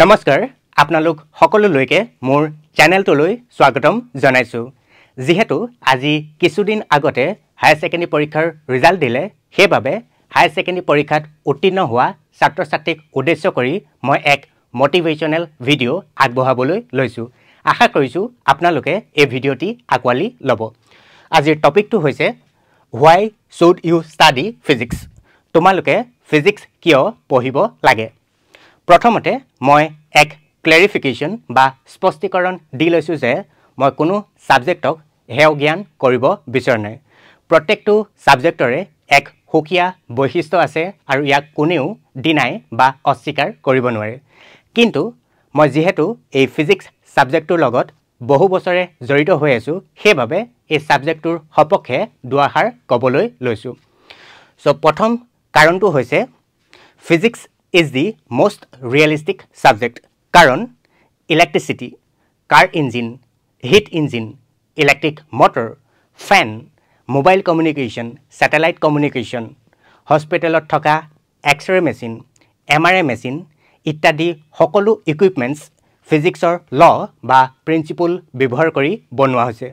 নমস্কাৰ আপোনালোক সকলোলৈকে মোৰ চেনেলটোলৈ স্বাগতম জনাইছোঁ যিহেতু আজি কিছুদিন আগতে হায়াৰ ছেকেণ্ডেৰী পৰীক্ষাৰ ৰিজাল্ট দিলে সেইবাবে হায়াৰ ছেকেণ্ডেৰী পৰীক্ষাত উত্তীৰ্ণ হোৱা ছাত্ৰ ছাত্ৰীক উদ্দেশ্য কৰি মই এক মটিভেশ্যনেল ভিডিঅ' আগবঢ়াবলৈ লৈছোঁ আশা কৰিছোঁ আপোনালোকে এই ভিডিঅ'টি আঁকোৱালি ল'ব আজিৰ টপিকটো হৈছে why should you study physics তোমালোকে ফিজিক্স কিয় পঢ়িব লাগে প্ৰথমতে মই এক ক্লেৰিফিকেশ্যন বা স্পষ্টীকৰণ দি লৈছোঁ যে মই কোনো ছাবজেক্টক হেয় জ্ঞান কৰিব বিচৰা নাই প্ৰত্যেকটো ছাবজেক্টৰে এক সুকীয়া বৈশিষ্ট্য আছে আৰু ইয়াক কোনেও ডিনাই বা অস্বীকাৰ কৰিব নোৱাৰে কিন্তু মই যিহেতু এই ফিজিক্স ছাবজেক্টটোৰ লগত বহু বছৰে জড়িত হৈ আছোঁ সেইবাবে এই ছাবজেক্টটোৰ সপক্ষে দুৱাষাৰ ক'বলৈ লৈছোঁ চ' প্ৰথম কাৰণটো হৈছে physics is the most realistic subject. Current, electricity, car engine, heat engine, electric motor, fan, mobile communication, satellite communication, hospital thaka, X-ray machine, MRI machine, ইত্যাদি সকলো ইকুইপমেণ্টছ ফিজিক্সৰ ল বা প্ৰিন্সিপল ব্যৱহাৰ কৰি বনোৱা হৈছে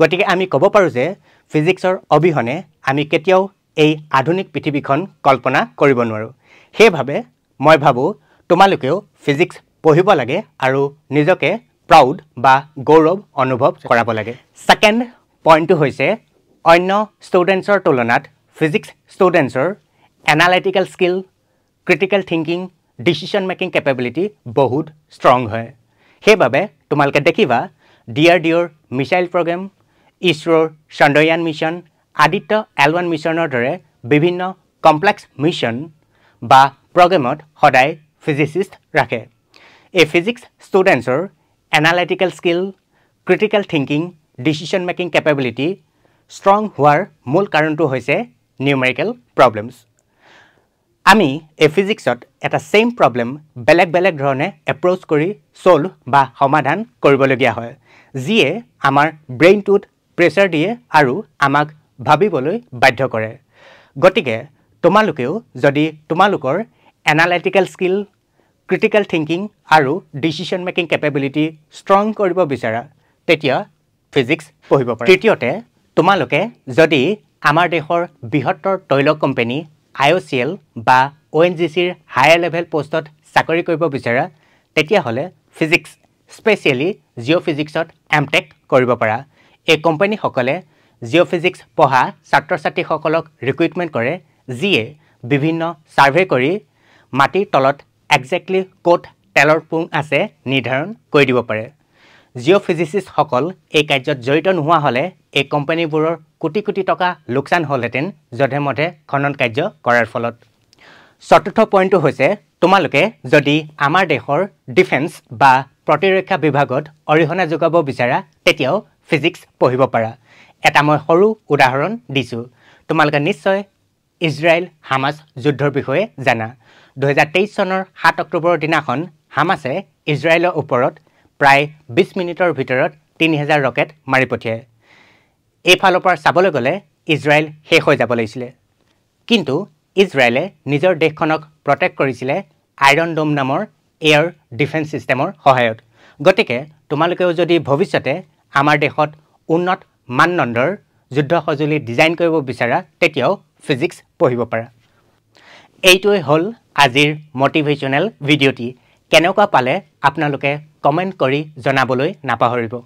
গতিকে আমি ক'ব পাৰোঁ যে ফিজিক্সৰ অবিহনে আমি কেতিয়াও এই আধুনিক পৃথিৱীখন কল্পনা কৰিব নোৱাৰোঁ সেইভাৱে মই ভাবোঁ তোমালোকেও ফিজিক্স পঢ়িব লাগে আৰু নিজকে প্ৰাউড বা গৌৰৱ অনুভৱ কৰাব লাগে ছেকেণ্ড পইণ্টটো হৈছে অন্য ষ্টুডেণ্টছৰ তুলনাত ফিজিক্স ষ্টুডেণ্টছৰ analytical skill critical thinking decision making capability বহুত ষ্ট্ৰং হয় সেইবাবে তোমালোকে দেখিবা ডি আৰ ডি অ'ৰ মিছাইল প্ৰগ্ৰেম ইছৰ'ৰ Chandrayaan mission Aditya L one মিছনৰ দৰে বিভিন্ন কমপ্লেক্স মিছন বা প্ৰগ্ৰেমত সদায় ফিজিচিষ্ট ৰাখে এই ফিজিক্স ষ্টুডেণ্টছৰ analytical skill critical thinking decision making capability strong হোৱাৰ মূল কাৰণটো হৈছে নিউমেৰিকেল প্ৰব্লেমছ আমি এই ফিজিক্সত এটা ছেইম প্ৰব্লেম বেলেগ বেলেগ ধৰণে এপ্ৰ'চ কৰি ছ'ল্ভ বা সমাধান কৰিবলগীয়া হয় যিয়ে আমাৰ ব্ৰেইনটোত প্ৰেছাৰ দিয়ে আৰু আমাক ভাবিবলৈ বাধ্য কৰে গতিকে তোমালোকেও যদি তোমালোকৰ এনালাইটিকেল স্কিল ক্ৰিটিকেল থিংকিং আৰু ডিচিশ্যন মেকিং কেপেবিলিটি ষ্ট্ৰং কৰিব বিচাৰা তেতিয়া ফিজিক্স পঢ়িব পাৰে তৃতীয়তে তোমালোকে যদি আমাৰ দেশৰ বৃহত্তৰ তৈল company I O' C L বা অ' এন জি চিৰ হায়াৰ লেভেল পষ্টত চাকৰি কৰিব বিচাৰা তেতিয়াহ'লে ফিজিক্স স্পেচিয়েলি জিঅ' ফিজিক্সত এম টেক কৰিব পাৰা এই কোম্পেনীসকলে জিঅ' ফিজিক্স পঢ়া ছাত্ৰ ছাত্ৰীসকলক ৰিক্ৰুইটমেণ্ট কৰে যিয়ে বিভিন্ন ছাৰ্ভে কৰি মাটিৰ তলত একজেক্টলি ক'ত তেলৰ পুং আছে নিৰ্ধাৰণ কৰি দিব পাৰে জিঅ' ফিজিচিষ্টসকল এই কাৰ্যত জড়িত নোহোৱা হ'লে এই কোম্পানীবোৰৰ কোটি কোটি টকা লোকচান হ'লহেঁতেন যধে মধে খনন কাৰ্য কৰাৰ ফলত চতুৰ্থ পইণ্টটো হৈছে তোমালোকে যদি আমাৰ দেশৰ ডিফেন্স বা প্ৰতিৰক্ষা বিভাগত অৰিহণা যোগাব বিচাৰা তেতিয়াও ফিজিক্স পঢ়িব পাৰা এটা মই সৰু উদাহৰণ দিছোঁ তোমালোকে নিশ্চয় ইজৰাইল হামাছ যুদ্ধৰ বিষয়ে জানা দুহেজাৰ তেইছ চনৰ সাত অক্টোবৰৰ দিনাখন হামাছে ইজৰাইলৰ ওপৰত প্ৰায় বিছ মিনিটৰ ভিতৰত তিনি হেজাৰ ৰকেট মাৰি পঠিয়ায় এইফালৰ পৰা চাবলৈ গ'লে ইজৰাইল শেষ হৈ যাব লাগিছিলে কিন্তু ইজৰাইলে নিজৰ দেশখনক প্ৰটেক্ট কৰিছিলে আইৰণ ডোম নামৰ এয়াৰ ডিফেন্স ছিষ্টেমৰ সহায়ত গতিকে তোমালোকেও যদি ভৱিষ্যতে আমাৰ দেশত উন্নত মানদণ্ডৰ যুদ্ধ সঁজুলি ডিজাইন কৰিব বিচাৰা তেতিয়াও ফিজিক্স পঢ়িব পাৰা এইটোৱে হ'ল আজিৰ মটিভেশ্যনেল ভিডিঅ'টি কেনেকুৱা পালে আপোনালোকে কমেণ্ট কৰি জনাবলৈ নাপাহৰিব